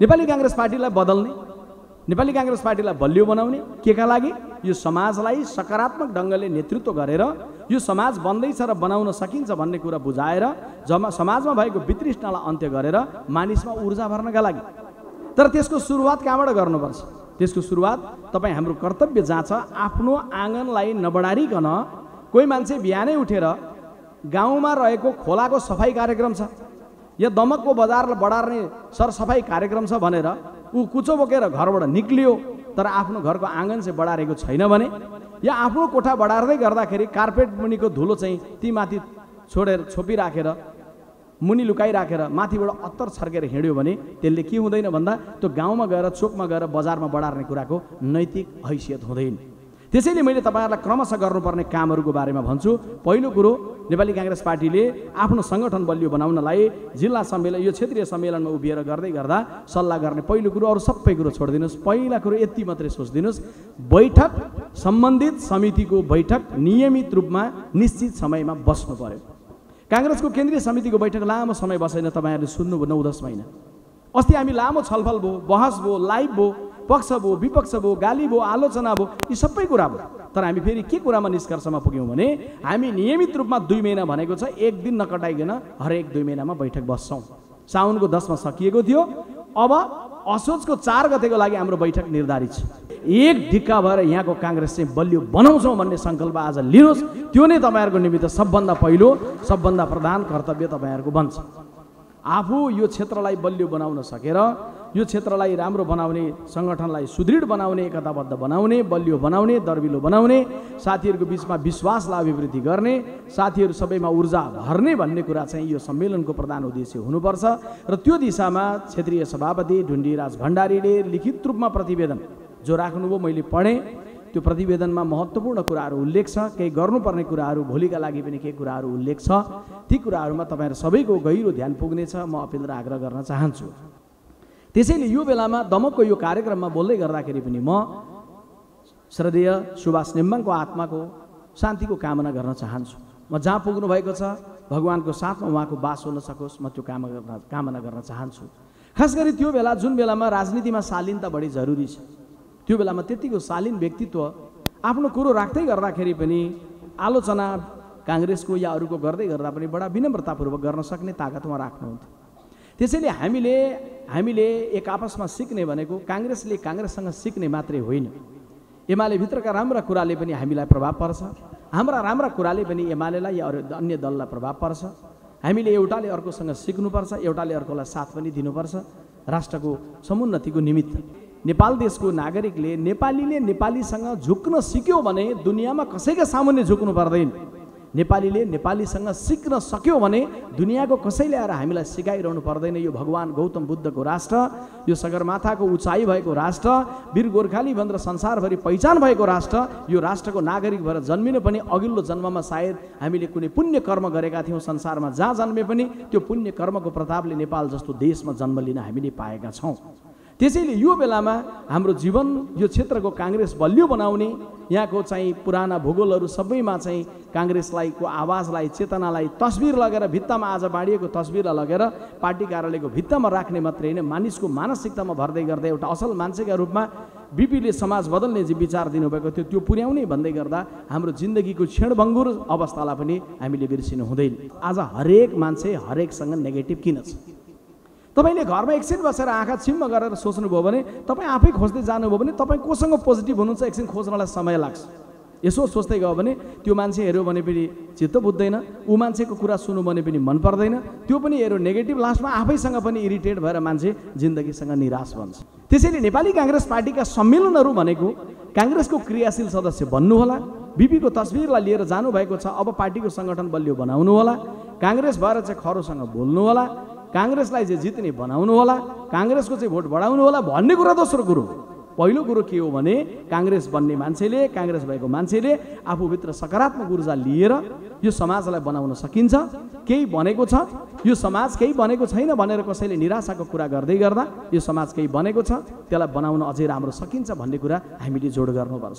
नेपाली काङ्ग्रेस पार्टीलाई बदल्ने नेपाली काङ्ग्रेस पार्टीलाई बलियो बनाउने केका लागि यो समाजलाई सकारात्मक ढङ्गले नेतृत्व गरेर यो समाज बन्दैछ र बनाउन सकिन्छ भन्ने कुरा बुझाएर जमा समाजमा भएको वितृष्णालाई अन्त्य गरेर मानिसमा ऊर्जा भर्नका लागि तर त्यसको सुरुवात कहाँबाट गर्नुपर्छ त्यसको सुरुवात तपाईँ हाम्रो कर्तव्य जहाँ छ आफ्नो आँगनलाई नबढारिकन कोही मान्छे बिहानै उठेर गाउँमा रहेको खोलाको सफाइ कार्यक्रम छ या दमकको बजारलाई बढार्ने सरसफाई कार्यक्रम छ भनेर ऊ कुचो बोकेर घरबाट निक्लियो तर आफ्नो घरको आँगन चाहिँ बढारेको छैन भने या आफ्नो कोठा बढार्दै गर्दाखेरि कार्पेट मुनिको धुलो चाहिँ ती माथि छोडेर छोपिराखेर मुनि लुकाइराखेर माथिबाट अत्तर छर्केर हिँड्यो भने त्यसले के हुँदैन भन्दा त्यो गाउँमा गएर चोकमा गएर बजारमा बढार्ने कुराको नैतिक हैसियत हुँदैन त्यसैले मैले तपाईँहरूलाई क्रमशः गर्नुपर्ने कामहरूको बारेमा भन्छु पहिलो कुरो नेपाली काङ्ग्रेस पार्टीले आफ्नो सङ्गठन बलियो बनाउनलाई जिल्ला सम्मेलन यो क्षेत्रीय सम्मेलनमा उभिएर गर्दै गर्दा सल्लाह गर्ने पहिलो कुरो अरू सबै कुरो छोडिदिनुहोस् पहिला कुरो यति मात्रै सोचिदिनुहोस् बैठक सम्बन्धित समितिको बैठक नियमित रूपमा निश्चित समयमा बस्नु पऱ्यो काङ्ग्रेसको केन्द्रीय समितिको बैठक लामो समय बसेन तपाईँहरूले सुन्नुभयो नौ दस महिना अस्ति हामी लामो छलफल भयो बहस भयो लाइभ भयो पक्ष भयो विपक्ष भयो गाली भयो आलोचना भयो यी सबै कुरा भयो तर हामी फेरि के कुरामा निष्कर्षमा पुग्यौँ भने हामी नियमित रूपमा दुई महिना भनेको छ एक दिन नकटाइकन हरेक दुई महिनामा बैठक बस्छौँ साउनको दसमा सकिएको थियो अब असोजको चार गतेको लागि हाम्रो बैठक निर्धारित छ एक ढिक्का भएर यहाँको काङ्ग्रेस चाहिँ बलियो बनाउँछौँ भन्ने सङ्कल्प आज लिनुहोस् त्यो नै तपाईँहरूको निमित्त सबभन्दा पहिलो सबभन्दा प्रधान कर्तव्य तपाईँहरूको बन्छ आफू यो क्षेत्रलाई बलियो बनाउन सकेर यो क्षेत्रलाई राम्रो बनाउने सङ्गठनलाई सुदृढ बनाउने एकताबद्ध बनाउने बलियो बनाउने दर्विलो बनाउने साथीहरूको बिचमा विश्वासलाई अभिवृद्धि गर्ने साथीहरू सबैमा ऊर्जा भर्ने भन्ने कुरा चाहिँ यो सम्मेलनको प्रधान उद्देश्य हुनुपर्छ र त्यो दिशामा क्षेत्रीय सभापति राज भण्डारीले लिखित रूपमा प्रतिवेदन जो राख्नुभयो मैले पढेँ त्यो प्रतिवेदनमा महत्त्वपूर्ण कुराहरू उल्लेख छ केही गर्नुपर्ने कुराहरू भोलिका लागि पनि केही कुराहरू उल्लेख छ ती कुराहरूमा तपाईँहरू सबैको गहिरो ध्यान पुग्नेछ म अपिल र आग्रह गर्न चाहन्छु त्यसैले यो बेलामा दमकको यो कार्यक्रममा बोल्दै गर्दाखेरि पनि म श्रद्धेय सुभाष निम्बाङको आत्माको शान्तिको कामना गर्न चाहन्छु म जहाँ पुग्नुभएको छ भगवान्को साथमा उहाँको बास हुन सकोस् म त्यो काम गर्न कामना गर्न चाहन्छु खास गरी त्यो बेला जुन बेलामा राजनीतिमा शालीनता बढी जरुरी छ त्यो बेलामा त्यतिको शालीन व्यक्तित्व आफ्नो कुरो राख्दै गर्दाखेरि पनि आलोचना काङ्ग्रेसको या अरूको गर्दै गर्दा पनि बडा विनम्रतापूर्वक गर्न सक्ने तागत उहाँ राख्नुहुन्थ्यो त्यसैले हामीले हामीले एक आपसमा सिक्ने भनेको काङ्ग्रेसले काङ्ग्रेससँग सिक्ने मात्रै होइन एमाले भित्रका राम्रा कुराले पनि हामीलाई प्रभाव पर्छ हाम्रा राम्रा कुराले पनि एमालेलाई या अरू अन्य दललाई प्रभाव पर्छ हामीले एउटाले अर्कोसँग सिक्नुपर्छ एउटाले अर्कोलाई साथ पनि दिनुपर्छ राष्ट्रको समुन्नतिको निमित्त नेपाल देशको नागरिकले नेपालीले नेपालीसँग झुक्न सिक्यो भने दुनियाँमा कसैका सामान्य झुक्नु पर्दैन नेपालीले नेपालीसँग सिक्न सक्यो भने दुनियाँको कसैले आएर हामीलाई सिकाइरहनु पर्दैन यो भगवान् गौतम बुद्धको राष्ट्र यो सगरमाथाको उचाइ भएको राष्ट्र वीर गोर्खाली भनेर संसारभरि पहिचान भएको राष्ट्र यो राष्ट्रको नागरिक भएर जन्मिनु पनि अघिल्लो जन्ममा सायद हामीले कुनै पुण्य कर्म गरेका थियौँ संसारमा जहाँ जन्मे पनि त्यो पुण्य कर्मको प्रतापले नेपाल जस्तो देशमा जन्म लिन हामीले पाएका छौँ त्यसैले यो बेलामा हाम्रो जीवन यो क्षेत्रको काङ्ग्रेस बलियो बनाउने यहाँको चाहिँ पुराना भूगोलहरू सबैमा चाहिँ काङ्ग्रेसलाई को आवाजलाई चेतनालाई तस्बिर लगेर भित्तामा आज बाँडिएको तस्बिरलाई लगेर पार्टी कार्यालयको भित्तामा राख्ने मात्रै होइन मानिसको मानसिकतामा भर्दै गर्दै एउटा असल मान्छेका रूपमा बिपीले समाज बदल्ने जे विचार दिनुभएको थियो त्यो पुर्याउने भन्दै गर्दा हाम्रो जिन्दगीको क्षणभङ्गुर अवस्थालाई पनि हामीले बिर्सिनु हुँदैन आज हरेक मान्छे हरेकसँग नेगेटिभ किन छ तपाईँले घरमा एकछिन बसेर आँखा छिम्म गरेर सोच्नुभयो भने तपाईँ आफै खोज्दै जानुभयो भने तपाईँ कोसँग पोजिटिभ हुनुहुन्छ एकछिन खोज्नलाई समय लाग्छ यसो सोच्दै गयो भने त्यो मान्छे हेऱ्यो भने पनि चित्त बुझ्दैन ऊ मान्छेको कुरा सुन्नु भने पनि मन पर्दैन त्यो पनि हेऱ्यो नेगेटिभ लास्टमा आफैसँग पनि इरिटेट भएर मान्छे जिन्दगीसँग निराश भन्छ त्यसैले नेपाली काङ्ग्रेस पार्टीका सम्मेलनहरू भनेको काङ्ग्रेसको क्रियाशील सदस्य बन्नुहोला बिपीको तस्विरलाई लिएर जानुभएको छ अब पार्टीको सङ्गठन बलियो बनाउनु होला काङ्ग्रेस भएर चाहिँ खरोसँग बोल्नुहोला काङ्ग्रेसलाई चाहिँ जित्ने बनाउनु होला काङ्ग्रेसको चाहिँ भोट बढाउनु होला भन्ने कुरा दोस्रो कुरो पहिलो कुरो के हो भने काङ्ग्रेस बन्ने मान्छेले काङ्ग्रेस भएको मान्छेले आफूभित्र सकारात्मक ऊर्जा लिएर यो समाजलाई बनाउन सकिन्छ केही बनेको छ यो समाज केही बनेको छैन भनेर कसैले निराशाको कुरा गर्दै गर्दा यो समाज केही बनेको छ त्यसलाई बनाउन अझै राम्रो सकिन्छ भन्ने कुरा हामीले जोड गर्नुपर्छ